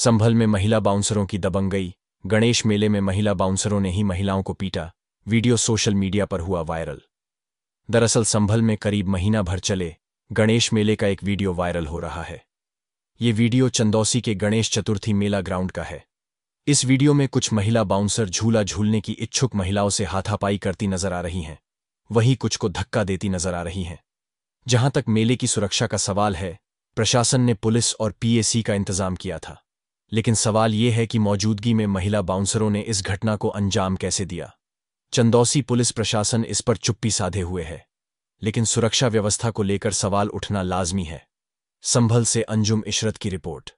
संभल में महिला बाउंसरों की दबंग गई गणेश मेले में महिला बाउंसरों ने ही महिलाओं को पीटा वीडियो सोशल मीडिया पर हुआ वायरल दरअसल संभल में करीब महीना भर चले गणेश मेले का एक वीडियो वायरल हो रहा है ये वीडियो चंदौसी के गणेश चतुर्थी मेला ग्राउंड का है इस वीडियो में कुछ महिला बाउंसर झूला झूलने की इच्छुक महिलाओं से हाथापाई करती नजर आ रही हैं वहीं कुछ को धक्का देती नजर आ रही हैं जहां तक मेले की सुरक्षा का सवाल है प्रशासन ने पुलिस और पीएसी का इंतजाम किया था लेकिन सवाल यह है कि मौजूदगी में महिला बाउंसरों ने इस घटना को अंजाम कैसे दिया चंदौसी पुलिस प्रशासन इस पर चुप्पी साधे हुए है लेकिन सुरक्षा व्यवस्था को लेकर सवाल उठना लाजमी है संभल से अंजुम इशरत की रिपोर्ट